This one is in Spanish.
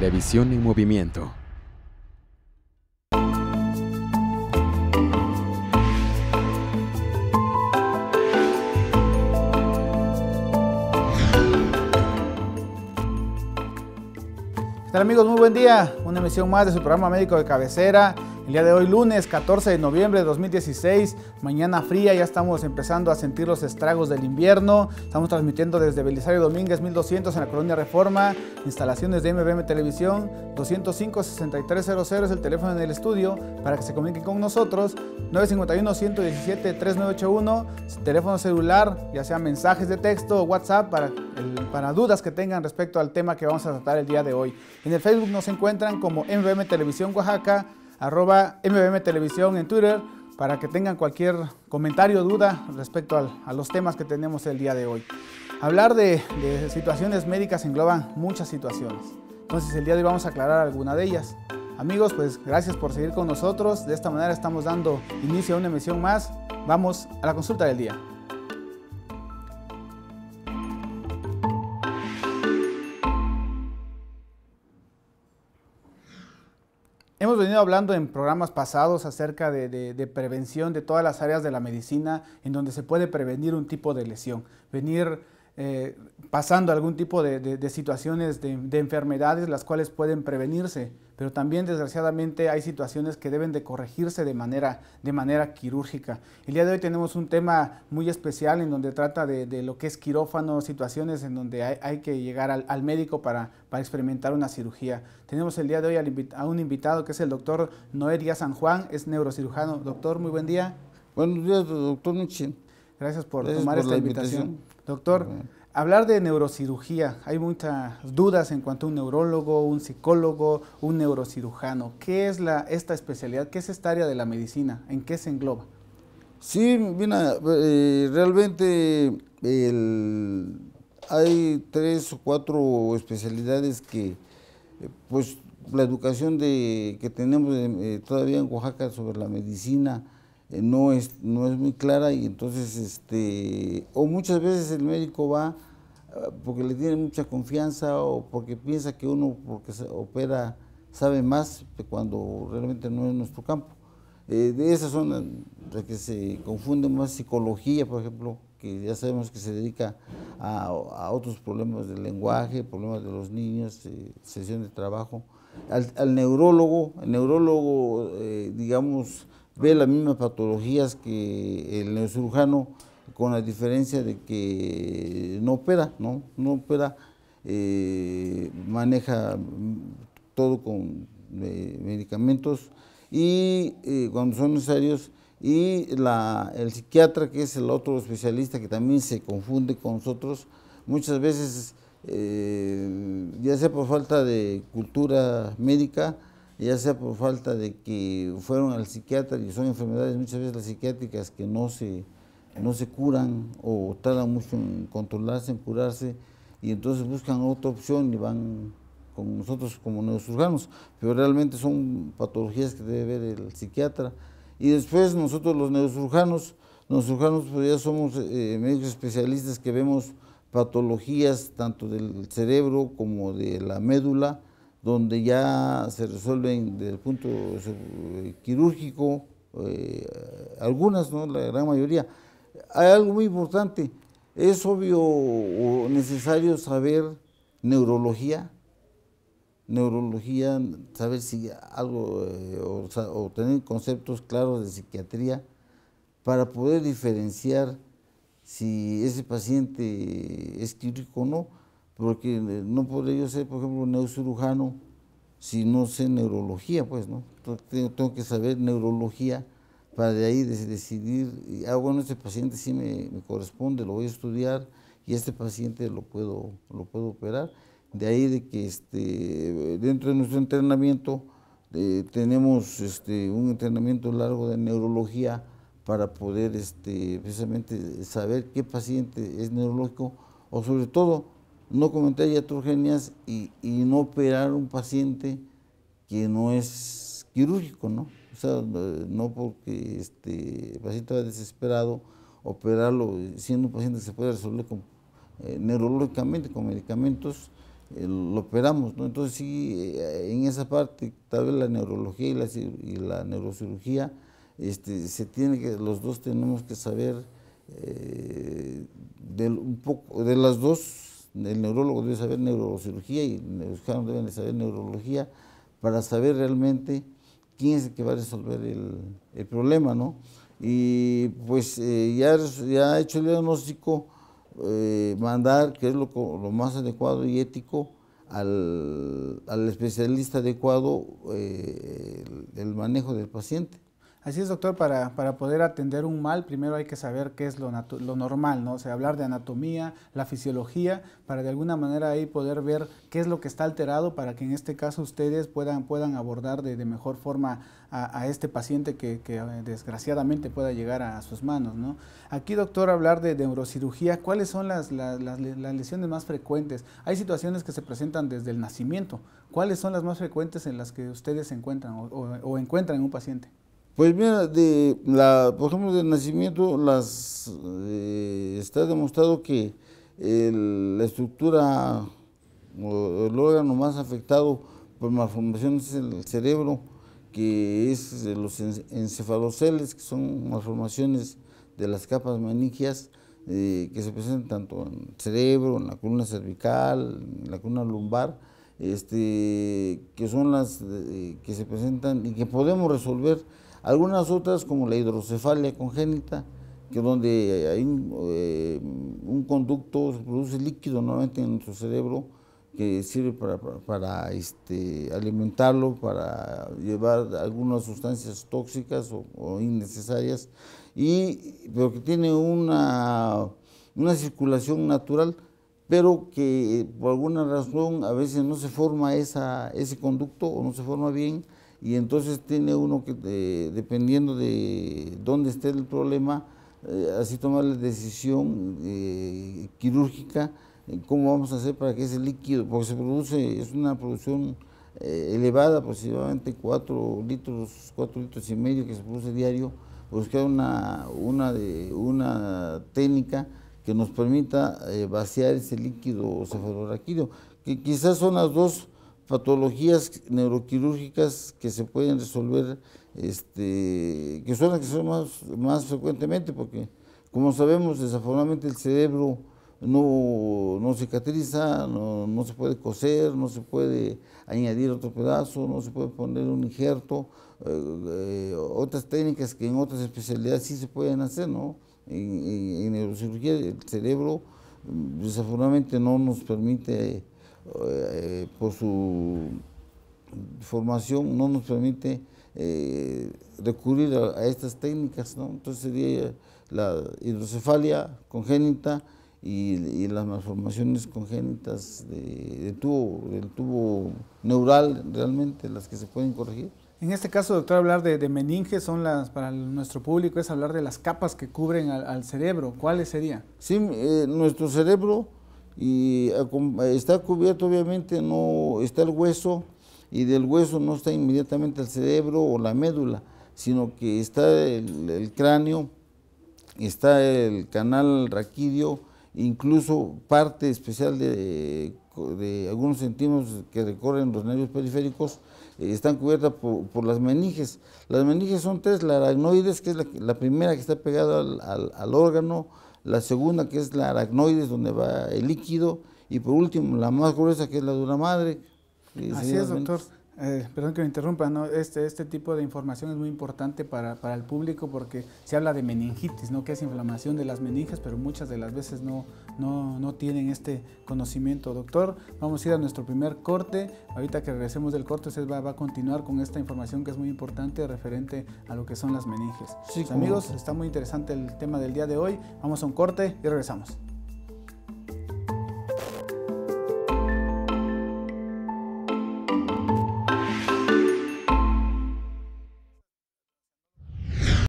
Televisión en movimiento. ¿Qué tal amigos? Muy buen día. Una emisión más de su programa médico de cabecera el día de hoy, lunes 14 de noviembre de 2016, mañana fría, ya estamos empezando a sentir los estragos del invierno. Estamos transmitiendo desde Belisario Domínguez 1200 en la colonia Reforma, instalaciones de MBM Televisión, 205-6300 es el teléfono en el estudio para que se comuniquen con nosotros, 951-117-3981, teléfono celular, ya sea mensajes de texto o WhatsApp para, para dudas que tengan respecto al tema que vamos a tratar el día de hoy. En el Facebook nos encuentran como MBM Televisión Oaxaca, arroba MBM Televisión en Twitter para que tengan cualquier comentario o duda respecto a los temas que tenemos el día de hoy. Hablar de, de situaciones médicas engloba muchas situaciones, entonces el día de hoy vamos a aclarar alguna de ellas. Amigos, pues gracias por seguir con nosotros, de esta manera estamos dando inicio a una emisión más, vamos a la consulta del día. Hemos venido hablando en programas pasados acerca de, prevención de todas las áreas de la medicina en donde se puede prevenir un tipo de lesión. Venir eh, pasando algún tipo de, situaciones de, enfermedades, las cuales pueden prevenirse, pero también desgraciadamente hay situaciones que deben de corregirse de manera, de manera quirúrgica. El día de hoy tenemos un tema muy especial en donde trata de, lo que es quirófano, situaciones en donde hay, que llegar al, médico para, experimentar una cirugía. Tenemos el día de hoy a un invitado que es el doctor Noé Díaz San Juan, es neurocirujano. Doctor, muy buen día. Buenos días, doctor Gracias por tomar esta invitación. Doctor, hablar de neurocirugía, hay muchas dudas en cuanto a un neurólogo, un psicólogo, un neurocirujano. ¿Qué es la, esta especialidad? ¿Qué es esta área de la medicina? ¿En qué se engloba? Sí, mira, eh, realmente hay tres o cuatro especialidades que, eh, pues, la educación de, que tenemos eh, todavía en Oaxaca sobre la medicina, eh, no es, no es muy clara y entonces, este, o muchas veces el médico va eh, porque le tiene mucha confianza o porque piensa que uno, porque opera, sabe más cuando realmente no es nuestro campo. Eh, de esas son las que se confunden más psicología, por ejemplo, que ya sabemos que se dedica a, otros problemas del lenguaje, problemas de los niños, sesión de trabajo. Al, neurólogo, el neurólogo, digamos, ve las mismas patologías que el neurocirujano, con la diferencia de que no opera, ¿no? No opera, eh, maneja todo con eh, medicamentos y eh, cuando son necesarios y el psiquiatra que es el otro especialista que también se confunde con nosotros muchas veces ya sea por falta de cultura médica ya sea por falta de que fueron al psiquiatra y son enfermedades muchas veces las psiquiátricas que no se, no se curan o tardan mucho en controlarse, en curarse, y entonces buscan otra opción y van con nosotros como neurosurganos, pero realmente son patologías que debe ver el psiquiatra. Y después nosotros los neurosurjanos, nosotros pues ya somos eh, médicos especialistas que vemos patologías tanto del cerebro como de la médula, donde ya se resuelven desde el punto eh, quirúrgico eh, algunas, la gran mayoría. Hay algo muy importante, es obvio o necesario saber neurología, neurología, saber si algo, eh, o, tener conceptos claros de psiquiatría para poder diferenciar si ese paciente es quirúrgico o no porque eh, no podría yo ser, por ejemplo, neurocirujano si no sé neurología, pues, ¿no? tengo que saber neurología para de ahí decidir, ah, bueno, este paciente sí me, corresponde, lo voy a estudiar y este paciente lo puedo, lo puedo operar. De ahí de que este, dentro de nuestro entrenamiento eh, tenemos este, un entrenamiento largo de neurología para poder este, precisamente saber qué paciente es neurológico o sobre todo no cometer iatrogenias y, y, no operar un paciente que no es quirúrgico, ¿no? O sea, eh, no porque este, el paciente va desesperado, operarlo siendo un paciente que se puede resolver eh, neurológicamente con medicamentos, eh, lo operamos, ¿no? Entonces sí, en esa parte, tal vez la neurología y la, y la neurocirugía, este, se tiene que, los dos tenemos que saber un poco, de las dos el neurólogo debe saber neurocirugía y el deben saber neurología para saber realmente quién es el que va a resolver el, problema, ¿no? Y pues eh, ya, ha hecho el diagnóstico, eh, mandar, que es lo, más adecuado y ético, al, especialista adecuado eh, el manejo del paciente. Así es, doctor, para, para, poder atender un mal, primero hay que saber qué es lo, lo, normal, ¿no? O sea, hablar de anatomía, la fisiología, para de alguna manera ahí poder ver qué es lo que está alterado para que en este caso ustedes puedan, puedan abordar de, de mejor forma a, este paciente que, eh, desgraciadamente pueda llegar a, sus manos, ¿no? Aquí, doctor, hablar de, neurocirugía, ¿cuáles son las, lesiones más frecuentes? Hay situaciones que se presentan desde el nacimiento. ¿Cuáles son las más frecuentes en las que ustedes se encuentran o, encuentran un paciente? Pues mira, de la, por ejemplo, del nacimiento las, eh, está demostrado que la estructura el órgano más afectado por malformaciones es el cerebro, que es los encefaloceles, que son malformaciones de las capas meningias, eh, que se presentan tanto en el cerebro, en la columna cervical, en la columna lumbar, este, que son las eh, que se presentan y que podemos resolver algunas otras, como la hidrocefalia congénita, que donde hay un, eh, conducto, se produce líquido normalmente en nuestro cerebro, que sirve para, este, alimentarlo, para llevar algunas sustancias tóxicas o, innecesarias, y, pero que tiene una, circulación natural, pero que por alguna razón a veces no se forma ese conducto o no se forma bien y entonces tiene uno que, eh, dependiendo de dónde esté el problema, eh, así tomar la decisión eh, quirúrgica, eh, cómo vamos a hacer para que ese líquido, porque se produce, es una producción elevada, aproximadamente 4 litros, 4 litros y medio que se produce diario, buscar pues una, una, de, una técnica que nos permita vaciar ese líquido cefalorraquídeo, que quizás son las dos patologías neuroquirúrgicas que se pueden resolver, este, que son que son más, más frecuentemente, porque como sabemos, desafortunadamente el cerebro no, no cicatriza, no, se puede coser, no se puede añadir otro pedazo, no se puede poner un injerto, eh, eh, otras técnicas que en otras especialidades sí se pueden hacer, ¿no? En, en neurocirugía el cerebro mm, desafortunadamente no nos permite eh, por su formación, no nos permite eh, recurrir a, estas técnicas, ¿no? Entonces sería la hidrocefalia congénita y, las malformaciones congénitas de, tubo, del tubo neural realmente las que se pueden corregir. En este caso, doctor, hablar de, de meninge son las, para nuestro público es hablar de las capas que cubren al, cerebro. ¿Cuáles serían? Sí, eh, nuestro cerebro y está cubierto obviamente, no está el hueso y del hueso no está inmediatamente el cerebro o la médula, sino que está el, cráneo, está el canal raquídeo, incluso parte especial de, de algunos centímetros que recorren los nervios periféricos eh, están cubiertas por, las meninges. Las meninges son tres, la aracnoides, que es la, primera que está pegada al órgano, la segunda que es la aracnoides, donde va el líquido, y por último la más gruesa que es la dura madre. Así es, doctor. Eh, perdón que me interrumpa, este, este, tipo de información es muy importante para, el público porque se habla de meningitis, ¿no? que es inflamación de las meninges, pero muchas de las veces no, tienen este conocimiento. Doctor, vamos a ir a nuestro primer corte. Ahorita que regresemos del corte, usted va, a continuar con esta información que es muy importante referente a lo que son las meninges. Sí, pues, amigos, está muy interesante el tema del día de hoy. Vamos a un corte y regresamos.